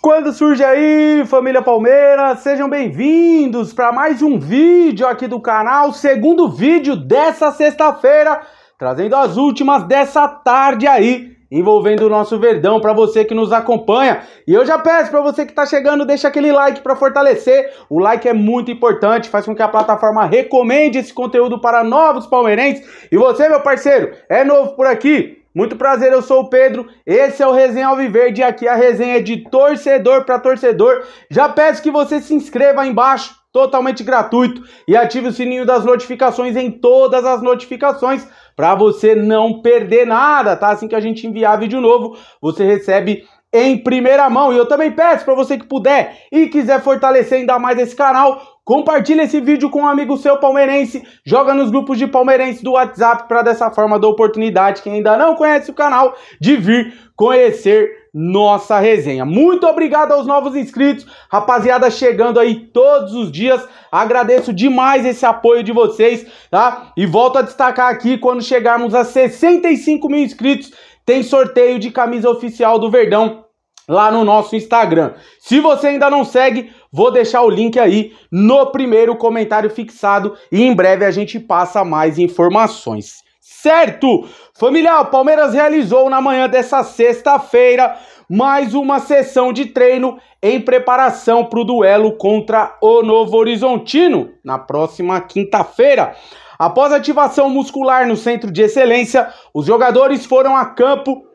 Quando surge aí, família Palmeiras, sejam bem-vindos para mais um vídeo aqui do canal, segundo vídeo dessa sexta-feira, trazendo as últimas dessa tarde aí, envolvendo o nosso Verdão, para você que nos acompanha. E eu já peço para você que está chegando, deixa aquele like para fortalecer. O like é muito importante, faz com que a plataforma recomende esse conteúdo para novos palmeirenses. E você, meu parceiro, é novo por aqui? Muito prazer, eu sou o Pedro. Esse é o Resenha Alviverde e aqui a resenha é de torcedor para torcedor. Já peço que você se inscreva aí embaixo, totalmente gratuito, e ative o sininho das notificações em todas as notificações para você não perder nada, tá? Assim que a gente enviar vídeo novo, você recebe em primeira mão. E eu também peço para você que puder e quiser fortalecer ainda mais esse canal, Compartilha esse vídeo com um amigo seu palmeirense, joga nos grupos de palmeirenses do WhatsApp para dessa forma dar oportunidade quem ainda não conhece o canal de vir conhecer nossa resenha. Muito obrigado aos novos inscritos, rapaziada chegando aí todos os dias. Agradeço demais esse apoio de vocês, tá? E volto a destacar aqui quando chegarmos a 65 mil inscritos, tem sorteio de camisa oficial do Verdão lá no nosso Instagram. Se você ainda não segue, Vou deixar o link aí no primeiro comentário fixado e em breve a gente passa mais informações. Certo? Família, o Palmeiras realizou na manhã dessa sexta-feira mais uma sessão de treino em preparação para o duelo contra o Novo Horizontino na próxima quinta-feira. Após ativação muscular no centro de excelência, os jogadores foram a campo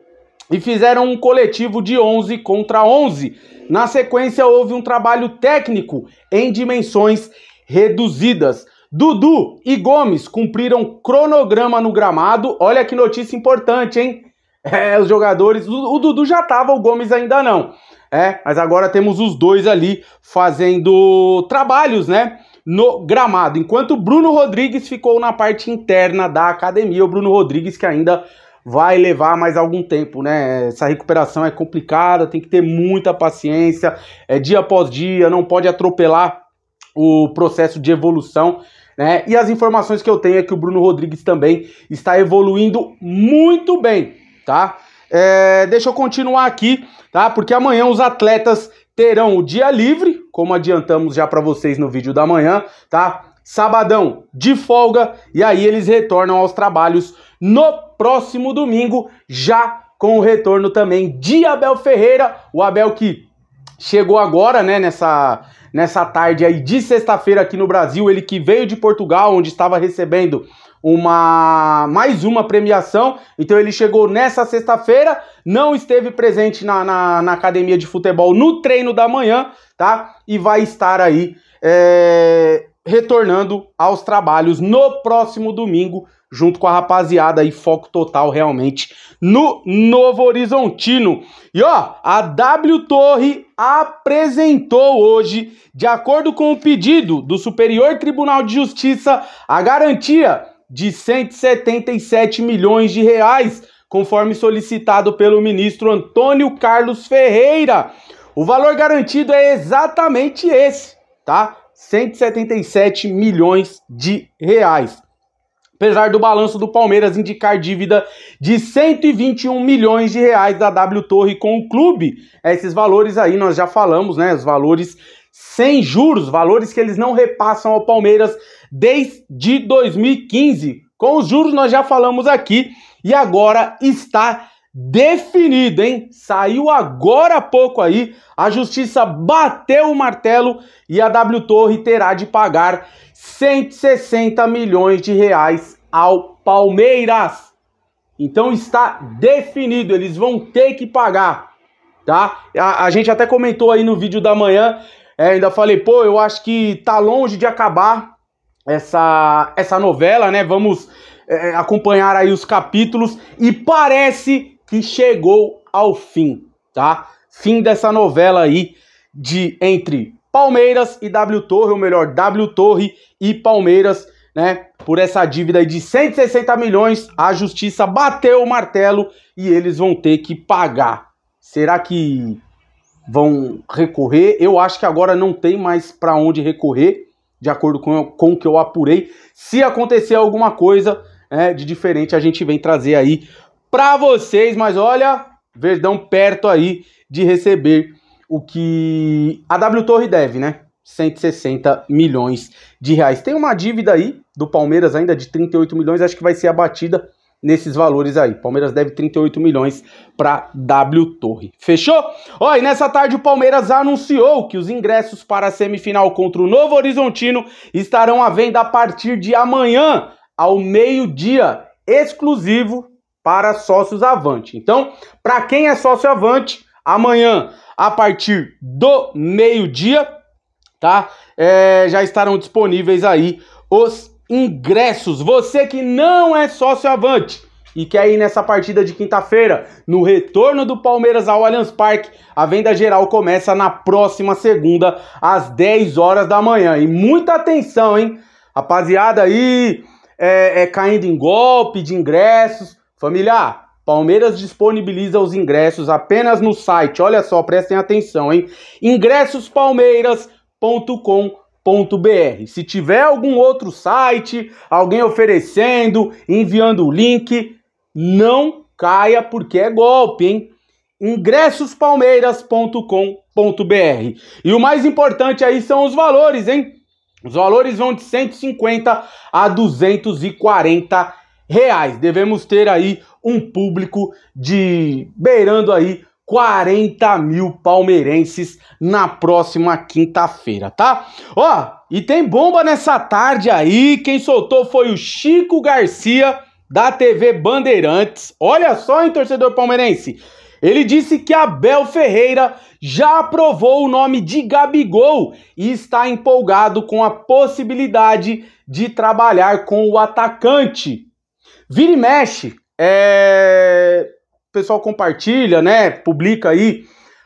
e fizeram um coletivo de 11 contra 11. Na sequência, houve um trabalho técnico em dimensões reduzidas. Dudu e Gomes cumpriram cronograma no gramado. Olha que notícia importante, hein? É, os jogadores. O, o Dudu já estava, o Gomes ainda não. É, mas agora temos os dois ali fazendo trabalhos, né? No gramado. Enquanto Bruno Rodrigues ficou na parte interna da academia. O Bruno Rodrigues que ainda vai levar mais algum tempo, né? Essa recuperação é complicada, tem que ter muita paciência, é dia após dia, não pode atropelar o processo de evolução. Né? E as informações que eu tenho é que o Bruno Rodrigues também está evoluindo muito bem, tá? É, deixa eu continuar aqui, tá? Porque amanhã os atletas terão o dia livre, como adiantamos já para vocês no vídeo da manhã, tá? Sabadão de folga e aí eles retornam aos trabalhos no próximo domingo, já com o retorno também de Abel Ferreira, o Abel que chegou agora, né, nessa, nessa tarde aí de sexta-feira aqui no Brasil, ele que veio de Portugal, onde estava recebendo uma mais uma premiação. Então ele chegou nessa sexta-feira, não esteve presente na, na, na, academia de futebol no treino da manhã, tá? E vai estar aí é, retornando aos trabalhos no próximo domingo, junto com a rapaziada e foco total realmente no Novo Horizontino. E ó, a W Torre apresentou hoje, de acordo com o pedido do Superior Tribunal de Justiça, a garantia de 177 milhões de reais, conforme solicitado pelo ministro Antônio Carlos Ferreira. O valor garantido é exatamente esse, tá? 177 milhões de reais. Apesar do balanço do Palmeiras indicar dívida de 121 milhões de reais da W Torre com o clube, é esses valores aí nós já falamos, né? Os valores sem juros, valores que eles não repassam ao Palmeiras desde 2015. Com os juros nós já falamos aqui e agora está Definido, hein? Saiu agora há pouco aí, a justiça bateu o martelo e a W Torre terá de pagar 160 milhões de reais ao Palmeiras. Então está definido, eles vão ter que pagar, tá? A, a gente até comentou aí no vídeo da manhã, é, ainda falei, pô, eu acho que tá longe de acabar essa, essa novela, né? Vamos é, acompanhar aí os capítulos e parece que chegou ao fim, tá? Fim dessa novela aí de entre Palmeiras e W Torre, ou melhor, W Torre e Palmeiras, né? Por essa dívida de 160 milhões, a justiça bateu o martelo e eles vão ter que pagar. Será que vão recorrer? Eu acho que agora não tem mais para onde recorrer, de acordo com, com o que eu apurei. Se acontecer alguma coisa né, de diferente, a gente vem trazer aí para vocês, mas olha, Verdão perto aí de receber o que a W Torre deve, né? 160 milhões de reais. Tem uma dívida aí do Palmeiras ainda de 38 milhões, acho que vai ser abatida nesses valores aí. Palmeiras deve 38 milhões para W Torre. Fechou? Ó, e nessa tarde o Palmeiras anunciou que os ingressos para a semifinal contra o Novo Horizontino estarão à venda a partir de amanhã, ao meio-dia, exclusivo para sócios Avante. Então, para quem é sócio Avante, amanhã, a partir do meio-dia, tá? É, já estarão disponíveis aí os ingressos. Você que não é sócio Avante e quer ir nessa partida de quinta-feira, no retorno do Palmeiras ao Allianz Parque, a venda geral começa na próxima segunda, às 10 horas da manhã. E muita atenção, hein? Rapaziada aí é, é caindo em golpe de ingressos Família, Palmeiras disponibiliza os ingressos apenas no site. Olha só, prestem atenção, hein? ingressospalmeiras.com.br. Se tiver algum outro site, alguém oferecendo, enviando o link, não caia porque é golpe, hein? ingressospalmeiras.com.br. E o mais importante aí são os valores, hein? Os valores vão de 150 a 240 reais. Devemos ter aí um público de beirando aí 40 mil palmeirenses na próxima quinta-feira, tá? Ó, e tem bomba nessa tarde aí. Quem soltou foi o Chico Garcia da TV Bandeirantes. Olha só, hein, torcedor palmeirense. Ele disse que Abel Ferreira já aprovou o nome de Gabigol e está empolgado com a possibilidade de trabalhar com o atacante. Vira e mexe, é... o pessoal compartilha, né? Publica aí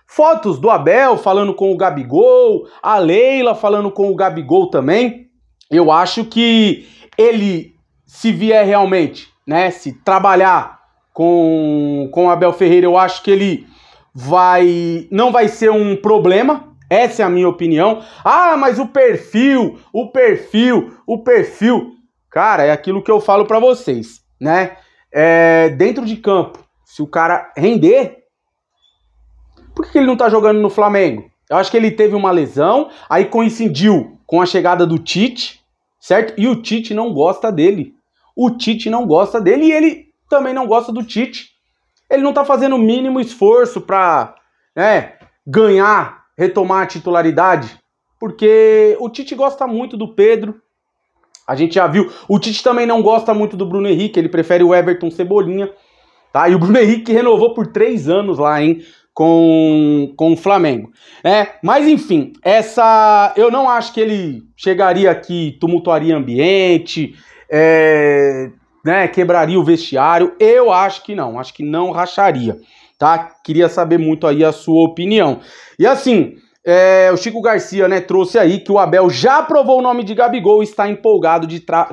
fotos do Abel falando com o Gabigol, a Leila falando com o Gabigol também. Eu acho que ele, se vier realmente, né? Se trabalhar com, com o Abel Ferreira, eu acho que ele vai. não vai ser um problema, essa é a minha opinião. Ah, mas o perfil, o perfil, o perfil. Cara, é aquilo que eu falo para vocês né? É, dentro de campo, se o cara render, por que ele não tá jogando no Flamengo? Eu acho que ele teve uma lesão, aí coincidiu com a chegada do Tite, certo? E o Tite não gosta dele. O Tite não gosta dele e ele também não gosta do Tite. Ele não tá fazendo o mínimo esforço para né, ganhar, retomar a titularidade, porque o Tite gosta muito do Pedro, a gente já viu. O Tite também não gosta muito do Bruno Henrique, ele prefere o Everton Cebolinha. Tá? E o Bruno Henrique renovou por três anos lá, hein? Com, com o Flamengo. É, mas enfim, essa. Eu não acho que ele chegaria aqui, tumultuaria ambiente, é, né, quebraria o vestiário. Eu acho que não, acho que não racharia. Tá? Queria saber muito aí a sua opinião. E assim, é, o Chico Garcia né, trouxe aí que o Abel já aprovou o nome de Gabigol e está empolgado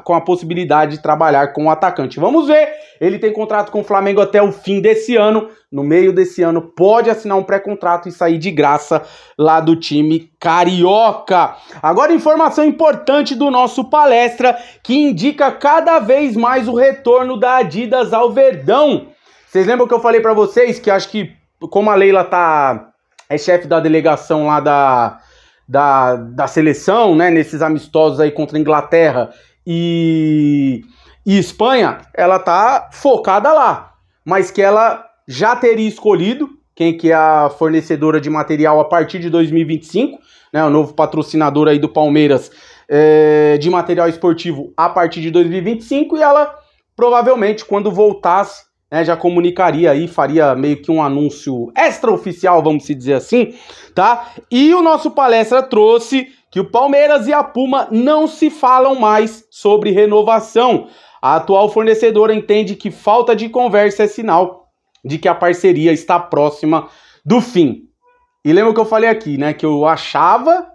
com a possibilidade de trabalhar com o atacante. Vamos ver, ele tem contrato com o Flamengo até o fim desse ano. No meio desse ano, pode assinar um pré-contrato e sair de graça lá do time carioca. Agora, informação importante do nosso palestra que indica cada vez mais o retorno da Adidas ao Verdão. Vocês lembram que eu falei para vocês que acho que, como a Leila tá é chefe da delegação lá da, da, da seleção, né, nesses amistosos aí contra Inglaterra e, e Espanha, ela tá focada lá, mas que ela já teria escolhido quem que é a fornecedora de material a partir de 2025, né, o novo patrocinador aí do Palmeiras é, de material esportivo a partir de 2025 e ela provavelmente quando voltasse né, já comunicaria aí, faria meio que um anúncio extraoficial, vamos se dizer assim, tá? E o nosso palestra trouxe que o Palmeiras e a Puma não se falam mais sobre renovação. A atual fornecedora entende que falta de conversa é sinal de que a parceria está próxima do fim. E lembra que eu falei aqui, né, que eu achava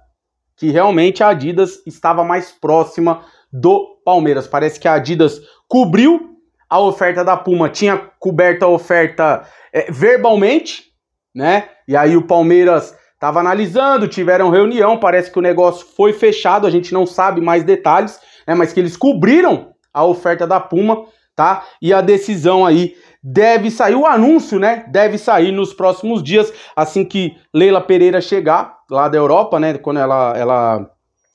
que realmente a Adidas estava mais próxima do Palmeiras. Parece que a Adidas cobriu a oferta da Puma tinha coberto a oferta é, verbalmente, né? E aí o Palmeiras estava analisando, tiveram reunião, parece que o negócio foi fechado, a gente não sabe mais detalhes, né? Mas que eles cobriram a oferta da Puma, tá? E a decisão aí deve sair, o anúncio, né? Deve sair nos próximos dias, assim que Leila Pereira chegar lá da Europa, né? Quando ela, ela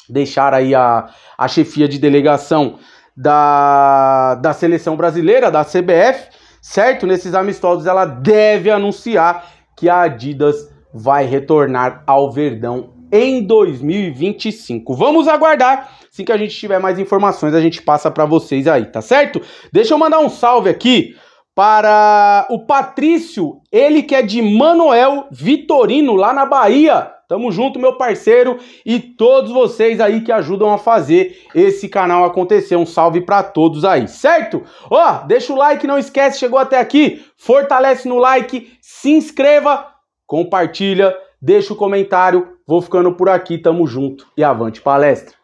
deixar aí a, a chefia de delegação da, da seleção brasileira, da CBF, certo? Nesses amistosos ela deve anunciar que a Adidas vai retornar ao Verdão em 2025. Vamos aguardar. Assim que a gente tiver mais informações, a gente passa para vocês aí, tá certo? Deixa eu mandar um salve aqui para o Patrício, ele que é de Manoel Vitorino, lá na Bahia. Tamo junto, meu parceiro, e todos vocês aí que ajudam a fazer esse canal acontecer. Um salve para todos aí, certo? Ó, oh, deixa o like, não esquece, chegou até aqui, fortalece no like, se inscreva, compartilha, deixa o comentário. Vou ficando por aqui, tamo junto e avante palestra.